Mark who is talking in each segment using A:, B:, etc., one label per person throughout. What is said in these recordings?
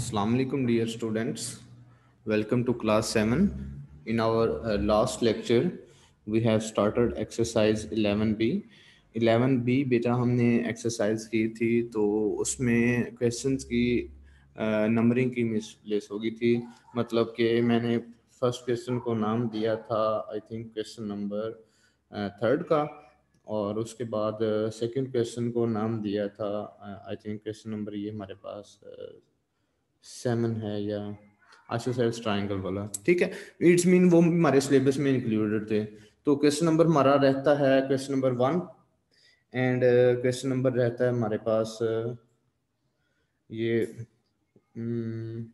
A: Assalamualaikum dear students. Welcome to class 7. In our uh, last lecture, we have started exercise 11b. 11b बेटा हमने exercise की थी तो उसमें questions की uh, numbering की misplace हो गई थी मतलब कि मैंने first question को नाम दिया था I think question number uh, third का और उसके बाद सेकंड क्वेश्चन को नाम दिया था आई थिंक क्वेश्चन नंबर ये हमारे पास uh, सेवन है या अच्छा सर ट्राइंगल वाला ठीक है इट्स मीन वो हमारे सिलेबस में इंक्लूडेड थे तो क्वेश्चन नंबर हमारा रहता है question number one and question number रहता है हमारे पास uh, ये हम्म,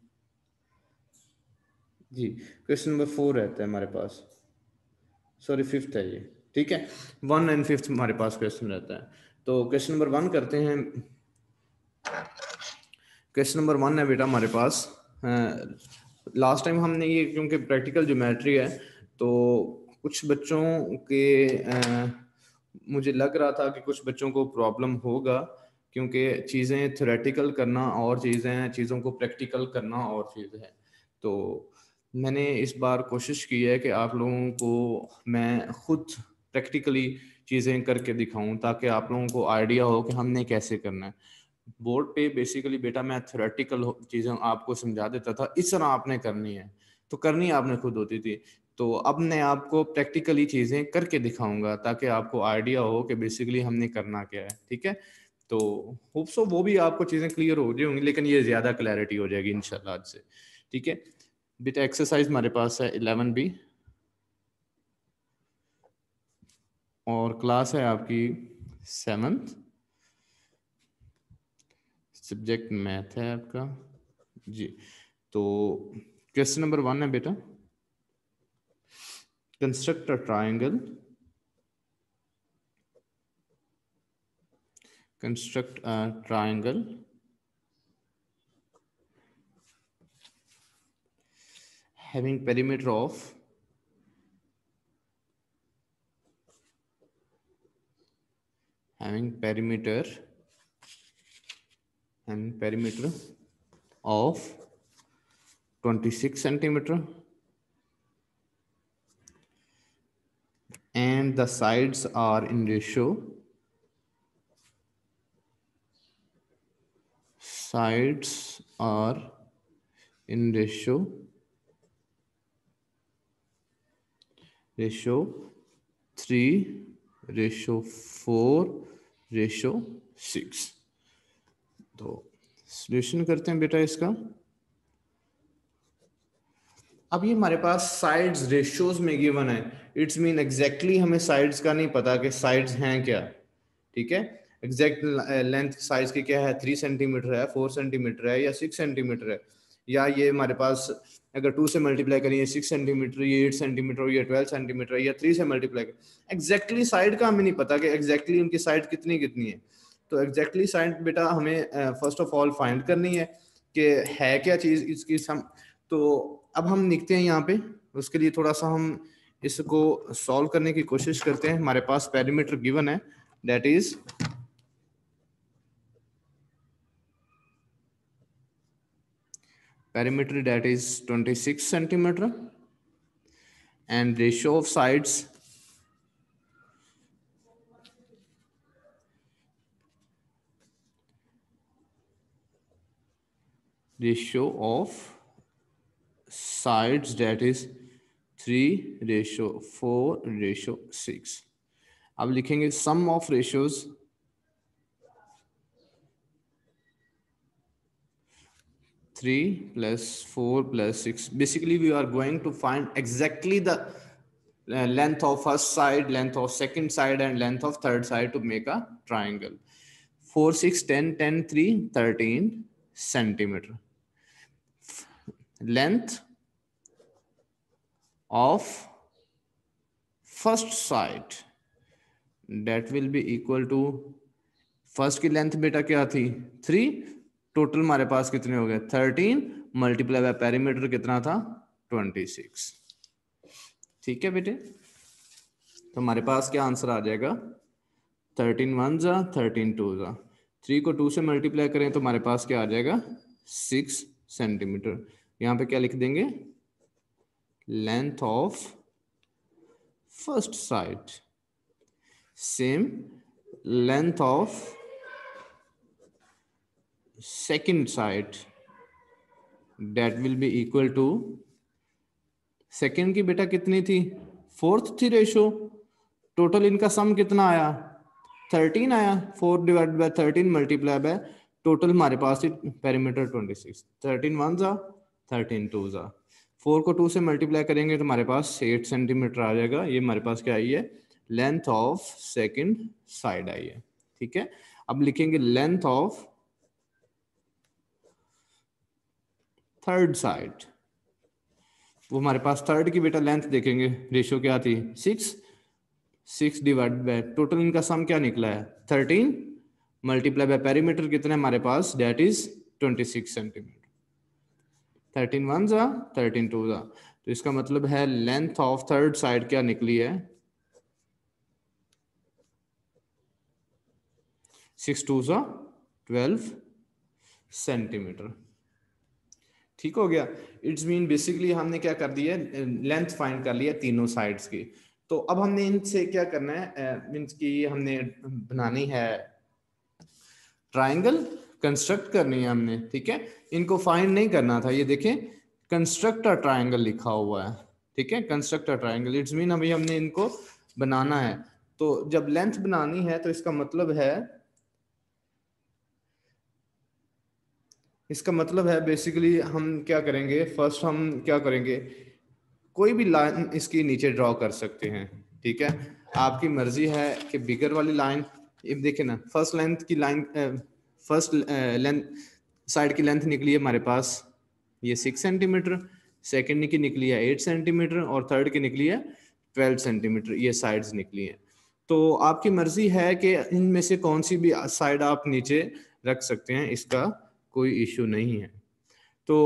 A: जी क्वेश्चन नंबर फोर रहता है हमारे पास सॉरी फिफ्थ है ये ठीक है वन एंड फिफ्थ हमारे पास क्वेश्चन रहता है तो क्वेश्चन नंबर वन करते हैं क्वेश्चन नंबर वन है बेटा हमारे पास लास्ट टाइम हमने ये क्योंकि प्रैक्टिकल ज्योमेट्री है तो कुछ बच्चों के आ, मुझे लग रहा था कि कुछ बच्चों को प्रॉब्लम होगा क्योंकि चीज़ें थ्रेटिकल करना और चीज़ें हैं चीज़ों को प्रैक्टिकल करना और चीज़ है तो मैंने इस बार कोशिश की है कि आप लोगों को मैं खुद प्रैक्टिकली चीज़ें करके दिखाऊं ताकि आप लोगों को आइडिया हो कि हमने कैसे करना है बोर्ड पे बेसिकली बेटा मैं थ्योरेटिकल चीज़ें आपको समझा देता था इस तरह आपने करनी है तो करनी आपने खुद होती थी तो अब मैं आपको प्रैक्टिकली चीज़ें करके दिखाऊंगा ताकि आपको आइडिया हो कि बेसिकली हमने करना क्या है ठीक है तो होप सो वो भी आपको चीज़ें क्लियर हो होंगी लेकिन ये ज़्यादा क्लैरिटी हो जाएगी इनशाला आज से ठीक है बेटा एक्सरसाइज हमारे पास है इलेवन बी और क्लास है आपकी सेवंथ सब्जेक्ट मैथ है आपका जी तो क्वेश्चन नंबर वन है बेटा construct a triangle construct a triangle having perimeter of having perimeter and perimeter of 26 centimeter and the sides are in ratio sides are in ratio ratio 3 ratio 4 ratio 6 तो solution करते हैं बेटा इसका अब ये हमारे पास साइड्स रेशियोज में गिवन है इट्स मीन एग्जैक्टली हमें साइड्स का नहीं पता कि साइड्स हैं क्या ठीक है एग्जैक्ट लेंथ साइज के क्या है थ्री सेंटीमीटर है फोर सेंटीमीटर है या सिक्स सेंटीमीटर है या ये हमारे पास अगर टू से मल्टीप्लाई करें ये सिक्स सेंटीमीटर ये एट सेंटीमीटर या ट्वेल्व सेंटीमीटर या थ्री से मल्टीप्लाई करें एग्जैक्टली साइड का हमें नहीं पता कि एग्जैक्टली उनकी साइड कितनी कितनी है तो एग्जैक्टली साइंस बेटा हमें फर्स्ट ऑफ ऑल फाइंड करनी है कि है क्या चीज़ इसकी सम तो अब हम निकते हैं यहाँ पे उसके लिए थोड़ा सा हम इसको सॉल्व करने की कोशिश करते हैं हमारे पास पैरामीटर गिवन है that is perimeter that is 26 centimetre and ratio of sides ratio of sides that is 3 ratio 4 ratio 6 I am sum of sum of ratios three plus four plus six. Basically, we are going to find exactly the uh, length of first side, length of second side, and length of third side to make a triangle. 4, 6, 10, 10, 3, 13 centimeter. length of first side that will be equal to first की length बेटा क्या थी three total हमारे पास कितने हो गए thirteen multiply bye perimeter कितना था ट्वेंटी सिक्स ठीक है बेटे तो हमारे पास क्या आंसर आ जाएगा थर्टीन वन जा थर्टीन टू जा थ्री को टू से मल्टीप्लाई करें तो हमारे पास क्या आ जाएगा सिक्स सेंटीमीटर यहां पे क्या लिख देंगे length of first side same length of second side that will be equal to second की बेटा कितनी थी फोर्थ थी रेशो टोटल इनका सम कितना आया थर्टीन आया four divide by thirteen multiply by total हमारे पास थी parameter twenty six thirteen one जा थर्टीन टू ज़ा फोर को टू से मल्टीप्लाई करेंगे तो हमारे पास एट सेंटीमीटर आ जाएगा ये हमारे पास क्या आई है लेंथ ऑफ सेकेंड साइड आई है ठीक है अब लिखेंगे लेंथ ऑफ थर्ड साइड वो हमारे पास थर्ड की बेटा लेंथ देखेंगे रेशियो क्या थी six six divide by total इनका सम क्या निकला है थर्टीन मल्टीप्लाई बाय पेरीमीटर कितने हमारे पास that is twenty six centimetre thirteen one ज़ा थर्टीन टू ज़ा तो इसका मतलब है लेंथ ऑफ थर्ड साइड क्या निकली है सिक्स टू ज़ा ट्वेल्व सेंटीमीटर ठीक हो गया इट्स मीन बेसिकली हमने क्या कर दिया लेंथ फाइंड कर लिया तीनों साइड्स की तो अब हमने इनसे क्या करना है मीन्स की हमने बनानी है ट्राइंगल कंस्ट्रक्ट करनी है हमने ठीक है इनको फाइंड नहीं करना था ये देखें कंस्ट्रक्ट अ ट्राइंगल लिखा हुआ है ठीक है construct a triangle it's mean अभी हमने इनको बनाना है तो जब लेंथ बनानी है तो इसका मतलब है इसका मतलब है बेसिकली हम क्या करेंगे फर्स्ट हम क्या करेंगे कोई भी लाइन इसके नीचे ड्रॉ कर सकते हैं ठीक है आपकी मर्जी है कि बिगर वाली लाइन देखे ना फर्स्ट लेंथ की लाइन फर्स्ट लेंथ साइड की लेंथ निकली है हमारे पास ये सिक्स सेंटीमीटर सेकेंड की निकली है एट सेंटीमीटर और थर्ड की निकली है ट्वेल्व सेंटीमीटर ये साइड्स निकली हैं तो आपकी मर्जी है कि इनमें से कौन सी भी साइड आप नीचे रख सकते हैं इसका कोई इशू नहीं है तो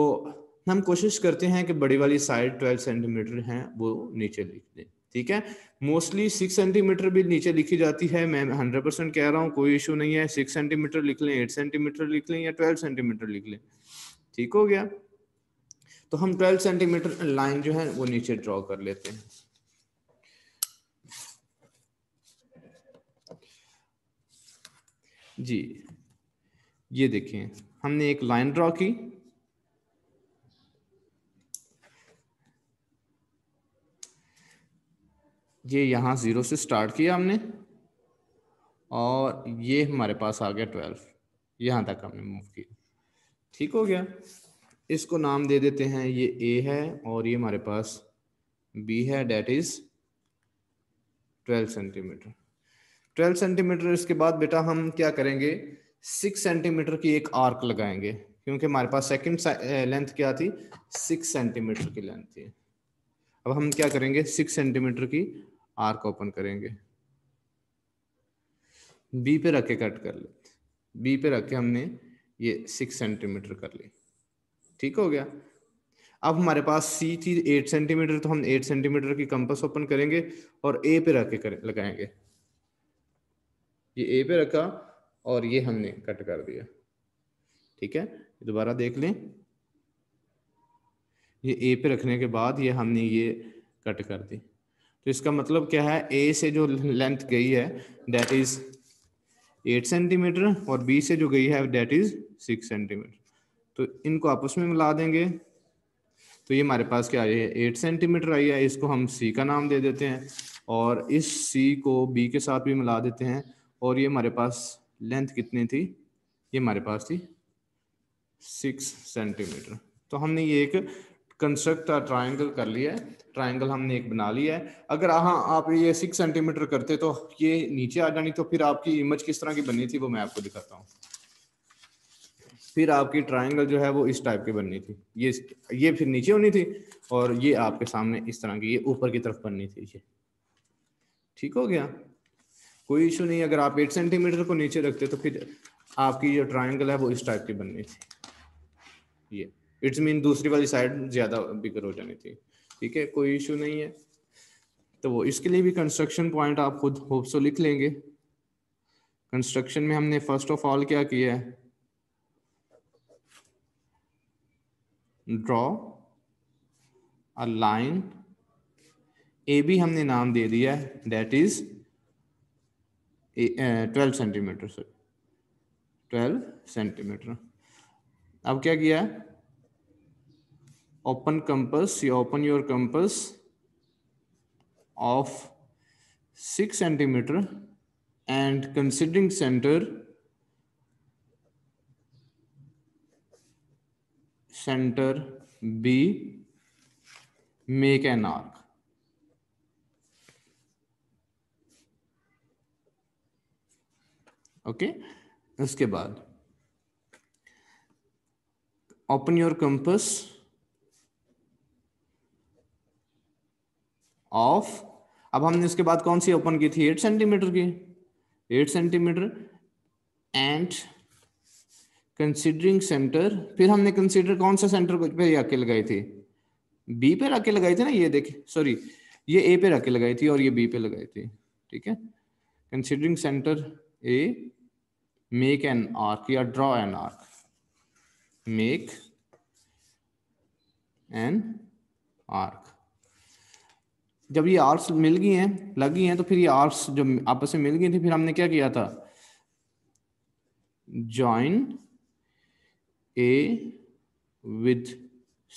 A: हम कोशिश करते हैं कि बड़ी वाली साइड 12 सेंटीमीटर हैं वो नीचे लिख दें ठीक है मोस्टली सिक्स सेंटीमीटर भी नीचे लिखी जाती है मैं हंड्रेड परसेंट कह रहा हूँ कोई इशू नहीं है सिक्स सेंटीमीटर लिख लें एट सेंटीमीटर लिख लें या ट्वेल्व सेंटीमीटर लिख लें ठीक हो गया तो हम ट्वेल्व सेंटीमीटर लाइन जो है वो नीचे ड्रॉ कर लेते हैं जी ये देखें हमने एक लाइन ड्रॉ की ये यहाँ ज़ीरो से स्टार्ट किया हमने और ये हमारे पास आ गया ट्वेल्व यहाँ तक हमने मूव किया ठीक हो गया इसको नाम दे देते हैं ये ए है और ये हमारे पास बी है that is twelve centimetre twelve centimetre इसके बाद बेटा हम क्या करेंगे सिक्स सेंटीमीटर की एक आर्क लगाएंगे क्योंकि हमारे पास सेकेंड लेंथ क्या थी सिक्स सेंटीमीटर की लेंथ थी अब हम क्या करेंगे सिक्स सेंटीमीटर की आर ओपन करेंगे बी पे रख के कट कर लेते बी पे रख के हमने ये सिक्स सेंटीमीटर कर ली ठीक हो गया अब हमारे पास सी थी एट सेंटीमीटर तो हम एट सेंटीमीटर की कंपस ओपन करेंगे और ए पे रख के करें लगाएंगे ये ए पे रखा और ये हमने कट कर दिया ठीक है दोबारा देख लें ये ए पे रखने के बाद ये हमने ये कट कर दी तो इसका मतलब क्या है ए से जो लेंथ गई है डेट इज एट सेंटीमीटर और बी से जो गई है डेट इज सिक्स सेंटीमीटर तो इनको आपस में मिला देंगे तो ये हमारे पास क्या आई है एट सेंटीमीटर आई है इसको हम सी का नाम दे देते हैं और इस सी को बी के साथ भी मिला देते हैं और ये हमारे पास लेंथ कितनी थी ये हमारे पास थी सिक्स सेंटीमीटर तो हमने ये एक कंस्ट्रक्ट ट्राइंगल कर लिया है ट्रायंगल हमने एक बना लिया है अगर हाँ आप ये सिक्स सेंटीमीटर करते तो ये नीचे आ जानी तो फिर आपकी इमेज किस तरह की बनी थी वो मैं आपको दिखाता हूँ फिर आपकी ट्रायंगल जो है वो इस टाइप की बननी थी ये ये फिर नीचे होनी थी और ये आपके सामने इस तरह की ये ऊपर की तरफ बननी थी ये ठीक हो गया कोई इशू नहीं अगर आप एट सेंटीमीटर को नीचे रखते तो फिर आपकी जो ट्राइंगल है वो इस टाइप की बननी थी ये इट्स मीन दूसरी वाली साइड ज़्यादा बिगर हो जानी थी ठीक है कोई इशू नहीं है तो वो इसके लिए भी कंस्ट्रक्शन पॉइंट आप खुद होप्सो तो लिख लेंगे कंस्ट्रक्शन में हमने फर्स्ट ऑफ ऑल क्या किया है draw a line A B हमने नाम दे दिया है that is twelve centimetre sorry twelve centimetre अब क्या किया है open compass you open your compass of 6 centimeter and considering center center b make an arc okay उसके बाद open your compass ऑफ अब हमने उसके बाद कौन सी ओपन की थी एट सेंटीमीटर की eight centimetre and considering centre फिर हमने कंसीडर कौन सा सेंटर पे आके लगाई थी बी पे आके लगाई थी ना ये देखिए सॉरी ये ए पे आके लगाई थी और ये बी पे लगाई थी ठीक है considering centre A make an arc या draw an arc make an arc जब ये आर्ट्स मिल गई हैं लगी हैं तो फिर ये आर्ट्स जो आपस में मिल गई थी फिर हमने क्या किया था join A with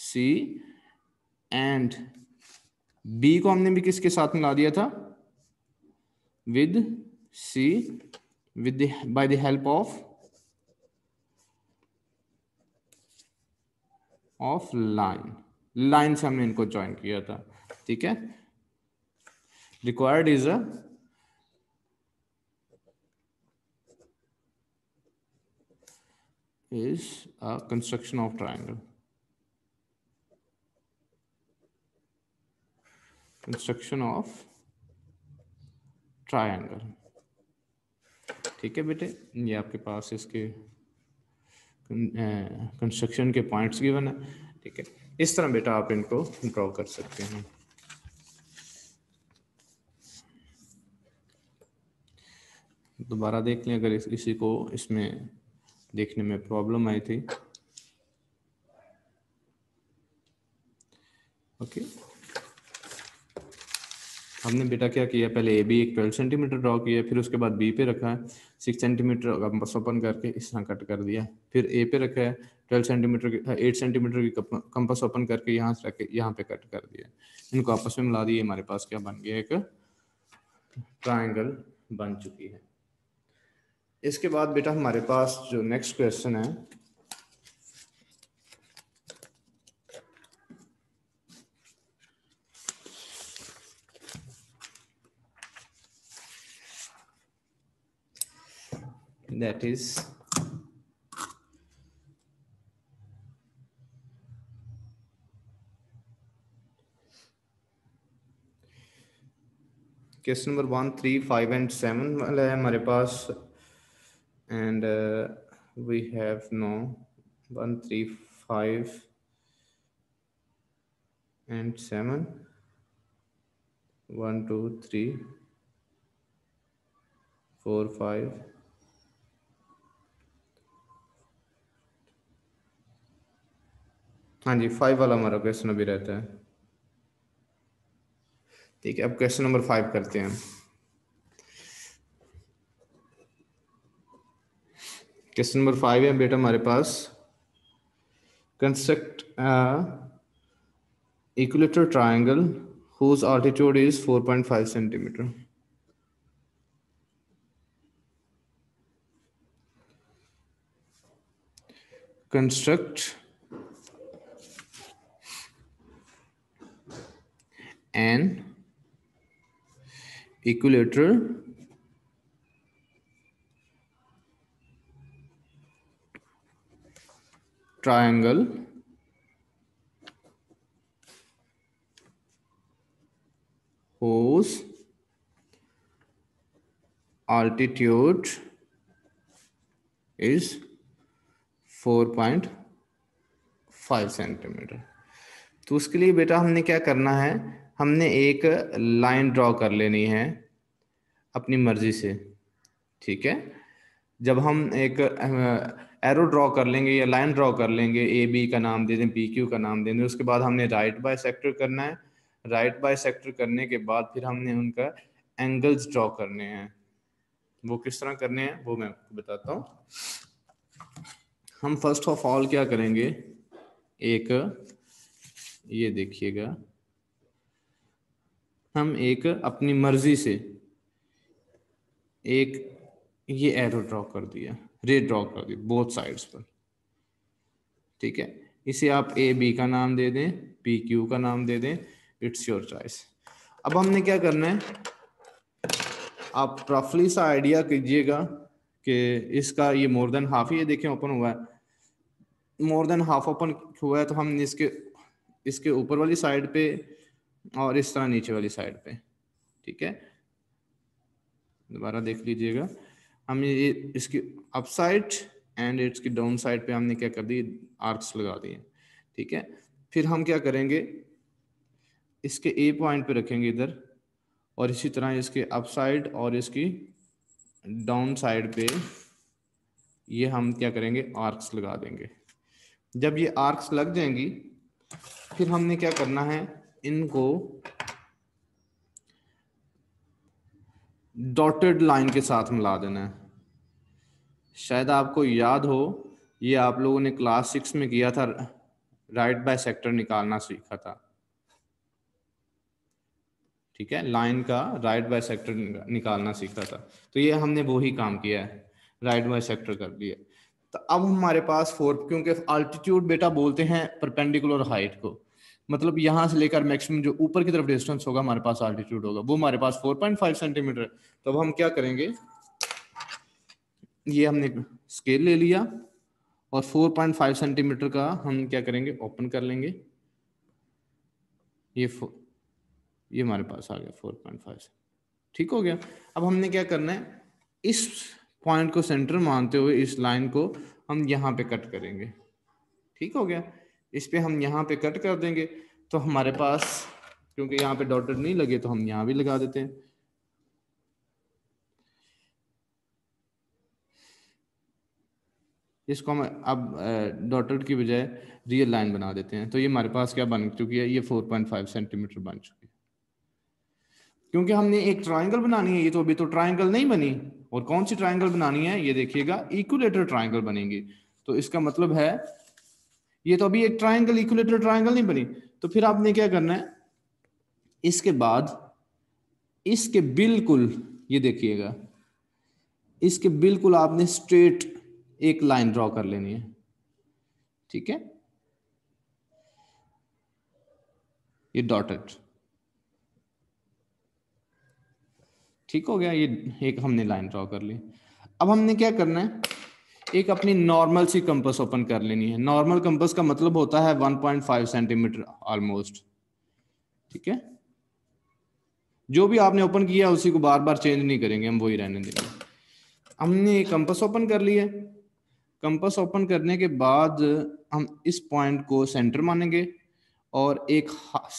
A: C and B को हमने भी किसके साथ मिला दिया था with C with by the help of of line line से हमने इनको ज्वाइन किया था ठीक है required is a is a construction of triangle. Construction of triangle. ठीक है बेटे ये आपके पास इसके कंस्ट्रक्शन के पॉइंट्स गिवन है ठीक है इस तरह बेटा आप इनको ड्रॉ कर सकते हैं दोबारा देख लें अगर इस, इसी को इसमें देखने में प्रॉब्लम आई थी ओके हमने बेटा क्या किया पहले ए बी एक ट्वेल्व सेंटीमीटर ड्रॉ किया फिर उसके बाद बी पे रखा है सिक्स सेंटीमीटर बस ओपन करके इस तरह कट कर दिया फिर ए पे रखा है ट्वेल्व सेंटीमीटर एट सेंटीमीटर की कंपस ओपन करके यहाँ से रखे यहाँ पे कट कर दिया इनको आपस में मिला दिए हमारे पास क्या बन गया एक ट्राइंगल बन चुकी है इसके बाद बेटा हमारे पास जो नेक्स्ट क्वेश्चन है that is question number one three five and seven वाला है हमारे पास and uh, we have no one three five and seven one two three four five हाँ जी फाइव वाला हमारा क्वेश्चन अभी रहता है ठीक है अब क्वेश्चन नंबर फाइव करते हैं क्वेश्चन नंबर फाइव है बेटा हमारे पास construct equilateral triangle whose altitude is 4.5 centimetre construct an equilateral triangle whose altitude is 4.5 centimetre तो उसके लिए बेटा हमने क्या करना है हमने एक लाइन ड्रॉ कर लेनी है अपनी मर्जी से ठीक है जब हम एक एरो ड्रॉ कर लेंगे या लाइन ड्रॉ कर लेंगे ए बी का नाम दे दें पी क्यू का नाम दे दें उसके बाद हमने राइट बाय सेक्टर करना है राइट बाय सेक्टर करने के बाद फिर हमने उनका एंगल्स ड्रॉ करने हैं वो किस तरह करने हैं वो मैं आपको बताता हूँ हम फर्स्ट ऑफ ऑल क्या करेंगे एक ये देखिएगा हम एक अपनी मर्जी से एक ये एरो ड्रॉ कर दिया रे ड्रॉ कर दी बोथ साइड्स पर ठीक है इसे आप ए बी का नाम दे दें पी क्यू का नाम दे दें इट्स योर चॉइस अब हमने क्या करना है आप रफली सा आइडिया कीजिएगा कि इसका ये मोर देन हाफ ही देखें ओपन हुआ है मोर देन हाफ ओपन हुआ है तो हम इसके इसके ऊपर वाली साइड पे और इस तरह नीचे वाली साइड पे ठीक है दोबारा देख लीजिएगा हम ये इसकी अपसाइड एंड इट्स की डाउन साइड पे हमने क्या कर दी आर्क्स लगा दिए ठीक है फिर हम क्या करेंगे इसके ए पॉइंट पे रखेंगे इधर और इसी तरह इसके अपसाइड और इसकी डाउन साइड पे ये हम क्या करेंगे आर्क्स लगा देंगे जब ये आर्क्स लग जाएंगी फिर हमने क्या करना है इनको डॉटेड लाइन के साथ मिला देना है शायद आपको याद हो ये आप लोगों ने क्लास सिक्स में किया था राइट बाय सेक्टर निकालना सीखा था ठीक है लाइन का राइट बाय सेक्टर निकालना सीखा था तो ये हमने वो ही काम किया है राइट बाय सेक्टर कर दिया तो अब हमारे पास फोर क्योंकि अल्टीट्यूड बेटा बोलते हैं परपेंडिकुलर हाइट को मतलब यहां से लेकर मैक्सिमम जो ऊपर की तरफ डिस्टेंस होगा हमारे पास अल्टीट्यूड होगा वो हमारे पास 4.5 सेंटीमीटर तो अब हम क्या करेंगे ये हमने स्केल ले लिया और 4.5 सेंटीमीटर का हम क्या करेंगे ओपन कर लेंगे ये ये हमारे पास आ गया 4.5 ठीक हो गया अब हमने क्या करना है इस पॉइंट को सेंटर मानते हुए इस लाइन को हम यहाँ पे कट करेंगे ठीक हो गया इस पे हम यहाँ पे कट कर देंगे तो हमारे पास क्योंकि यहाँ पे डॉटेड नहीं लगे तो हम यहाँ भी लगा देते हैं इसको हम अब डॉटेड की बजाय रियल लाइन बना देते हैं तो ये हमारे पास क्या बन चुकी है ये 4.5 सेंटीमीटर बन चुकी है क्योंकि हमने एक ट्राइंगल बनानी है ये तो अभी तो ट्राइंगल नहीं बनी और कौन सी ट्राइंगल बनानी है ये देखिएगा इक्वलेटर ट्राइंगल बनेंगी तो इसका मतलब है ये तो अभी एक ट्राइंगल इक्वलेटर ट्राइंगल नहीं बनी तो फिर आपने क्या करना है इसके बाद इसके बिल्कुल ये देखिएगा इसके बिल्कुल आपने स्ट्रेट एक लाइन ड्रॉ कर लेनी है ठीक है ये डॉटेड ठीक हो गया ये एक हमने लाइन ड्रॉ कर ली अब हमने क्या करना है एक अपनी नॉर्मल सी कंपस ओपन कर लेनी है नॉर्मल कंपस का मतलब होता है 1.5 सेंटीमीटर ऑलमोस्ट ठीक है जो भी आपने ओपन किया उसी को बार बार चेंज नहीं करेंगे हम वही रहने देंगे हमने कंपस ओपन कर लिया कंपस ओपन करने के बाद हम इस पॉइंट को सेंटर मानेंगे और एक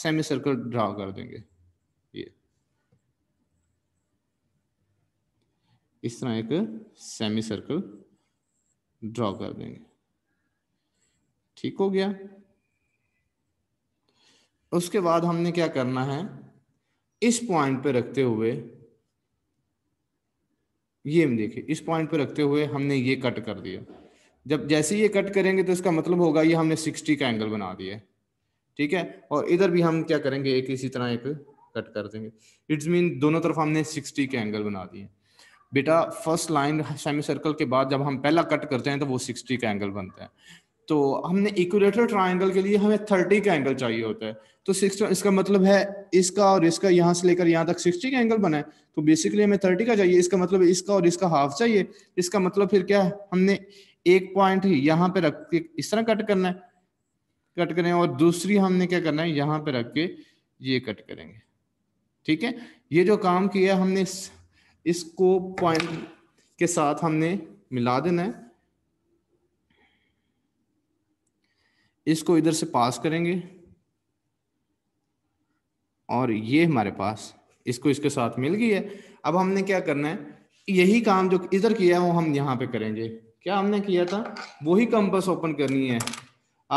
A: सेमी सर्कल ड्रा कर देंगे ये इस तरह एक सेमी सर्कल ड्रा कर देंगे ठीक हो गया उसके बाद हमने क्या करना है इस पॉइंट पे रखते हुए ये देखिए इस पॉइंट पे रखते हुए हमने ये कट कर दिया जब जैसे ही ये कट करेंगे तो इसका मतलब होगा ये हमने सिक्सटी का एंगल बना दिया ठीक है और इधर भी हम क्या करेंगे एक इसी तरह एक कट कर देंगे इट्स मीन दोनों तरफ हमने सिक्सटी के एंगल बना दिए बेटा फर्स्ट लाइन सेमी सर्कल के बाद जब हम पहला कट करते हैं तो वो सिक्सटी का एंगल बनता है तो हमने इक्वेटर ट्राइंगल के लिए हमें थर्टी का एंगल चाहिए होता है तो सिक्स इसका मतलब है इसका और इसका यहाँ से लेकर यहाँ तक सिक्सटी का एंगल बना है तो बेसिकली हमें थर्टी का चाहिए इसका मतलब इसका और इसका हाफ चाहिए इसका मतलब फिर क्या है हमने एक पॉइंट यहां पे रख के इस तरह कट करना है कट करें और दूसरी हमने क्या करना है यहां पे रख के ये कट करेंगे ठीक है ये जो काम किया हमने इस, इसको पॉइंट के साथ हमने मिला देना है इसको इधर से पास करेंगे और ये हमारे पास इसको इसके साथ मिल गई है अब हमने क्या करना है यही काम जो इधर किया है वो हम यहाँ पे करेंगे क्या हमने किया था वही कंपस ओपन करनी है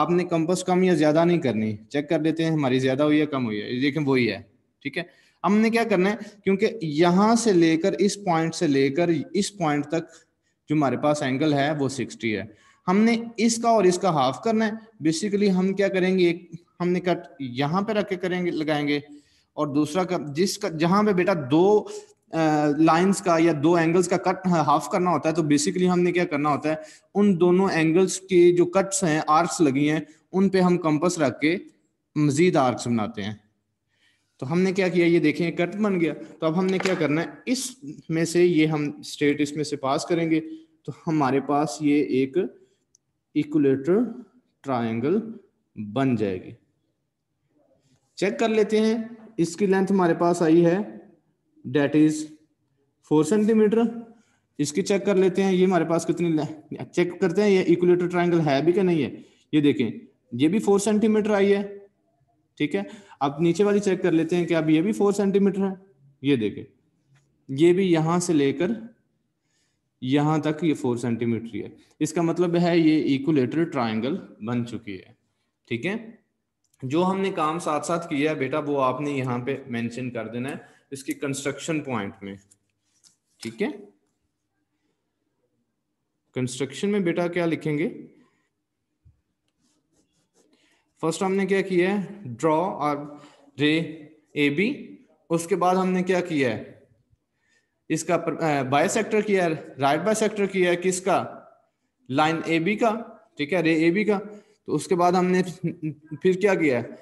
A: आपने कंपस कम या ज्यादा नहीं करनी चेक कर लेते हैं हमारी ज्यादा हुई है कम हुई है लेकिन वही है ठीक है हमने क्या करना है क्योंकि यहां से लेकर इस पॉइंट से लेकर इस पॉइंट तक जो हमारे पास एंगल है वो सिक्सटी है हमने इसका और इसका हाफ करना है बेसिकली हम क्या करेंगे एक हमने कट यहाँ पे रख के करेंगे लगाएंगे और दूसरा कट जिसका जहां पे बेटा दो लाइंस का या दो एंगल्स का कट हाफ करना होता है तो बेसिकली हमने क्या करना होता है उन दोनों एंगल्स के जो कट्स हैं आर्क्स लगी हैं उन पे हम कंपस रख के मजीद आर्क्स बनाते हैं तो हमने क्या किया ये देखें कट बन गया तो अब हमने क्या करना है इस में से ये हम स्ट्रेट इसमें से पास करेंगे तो हमारे पास ये एक इक्वलेटर ट्राइंगल बन जाएगी चेक कर लेते हैं इसकी लेंथ हमारे पास आई है डेट इज फोर सेंटीमीटर इसकी चेक कर लेते हैं ये हमारे पास कितनी चेक करते हैं ये इक्वलेटर ट्राइंगल है भी कि नहीं है ये देखें ये भी फोर सेंटीमीटर आई है ठीक है अब नीचे वाली चेक कर लेते हैं कि अब ये भी फोर सेंटीमीटर है ये देखें ये भी यहां से लेकर यहां तक ये फोर सेंटीमीटर है इसका मतलब है ये इक्वलेटर ट्राइंगल बन चुकी है ठीक है जो हमने काम साथ साथ किया है बेटा वो आपने यहाँ पे मेंशन कर देना है इसके कंस्ट्रक्शन पॉइंट में ठीक है कंस्ट्रक्शन में बेटा क्या लिखेंगे फर्स्ट हमने क्या किया है ड्रॉ और रे ए बी उसके बाद हमने क्या किया है इसका बाय सेक्टर किया है राइट बाय सेक्टर किया है किसका लाइन ए बी का ठीक है रे ए बी का तो उसके बाद हमने फिर क्या किया है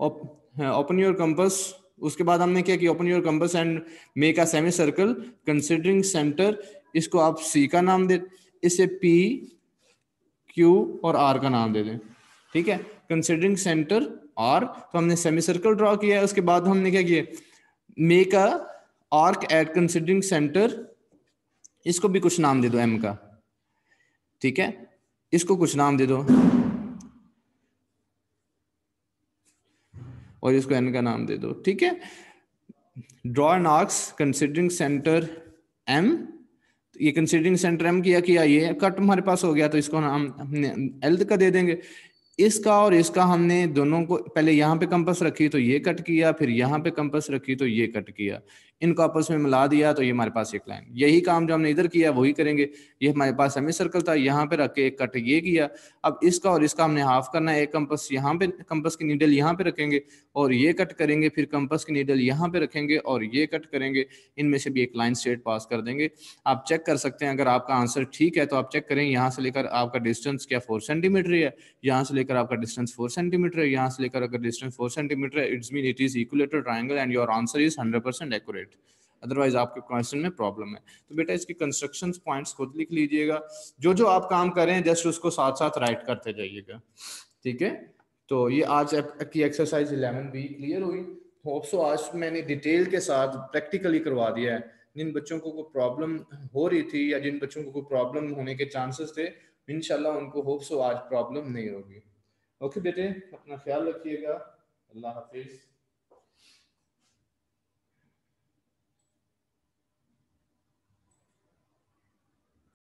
A: ओपन योर कंपस उसके बाद हमने क्या किया open your compass and make a semi circle considering centre इसको आप सी का नाम दे इसे पी क्यू और आर का नाम दे दें ठीक है कंसिडरिंग सेंटर आर तो हमने सेमी सर्कल ड्रॉ किया उसके बाद हमने क्या किया make a arc at considering centre इसको भी कुछ नाम दे दो एम का ठीक है इसको कुछ नाम दे दो और इसको एन का नाम दे दो ठीक है draw an arcs considering centre M ये कंसिडरिंग सेंटर एम किया किया ये कट तुम्हारे पास हो गया तो इसको हम हमने एल्थ का दे देंगे इसका और इसका हमने दोनों को पहले यहाँ पे कंपस रखी तो ये कट किया फिर यहाँ पे कंपस रखी तो ये कट किया इनको आपस में मिला दिया तो ये हमारे पास एक लाइन यही काम जो हमने इधर किया वही करेंगे ये हमारे पास सेमी सर्कल था यहाँ पे रख के एक कट ये किया अब इसका और इसका हमने हाफ करना है एक कंपस यहाँ पे कंपस की नीडल यहाँ पे रखेंगे और ये कट करेंगे फिर कंपस की नीडल यहाँ पे रखेंगे और ये कट करेंगे इनमें से भी एक लाइन स्ट्रेट पास कर देंगे आप चेक कर सकते हैं अगर आपका आंसर ठीक है तो आप चेक करें यहाँ से लेकर आपका डिस्टेंस क्या फोर सेंटीमीटर है यहाँ से लेकर आपका डिस्टेंस फोर सेंटीमीटर है यहाँ से लेकर अगर डिस्टेंस फोर सेंटीमीटर है it's mean it is equilateral triangle and your answer is hundred percent accurate it otherwise आपके क्वेश्चन में प्रॉब्लम है तो बेटा इसके कंस्ट्रक्शन पॉइंट्स खुद लिख लीजिएगा जो जो आप काम कर रहे हैं जस्ट उसको साथ साथ राइट करते जाइएगा ठीक है तो ये आज की एक्सरसाइज इलेवन बी क्लियर हुई होप सो आज मैंने डिटेल के साथ प्रैक्टिकली करवा दिया है जिन बच्चों को कोई प्रॉब्लम हो रही थी या जिन बच्चों को कोई प्रॉब्लम होने के चांसेस थे इनशाला उनको होप सो आज प्रॉब्लम नहीं होगी ओके बेटे अपना ख्याल रखिएगा अल्लाह हाफिज़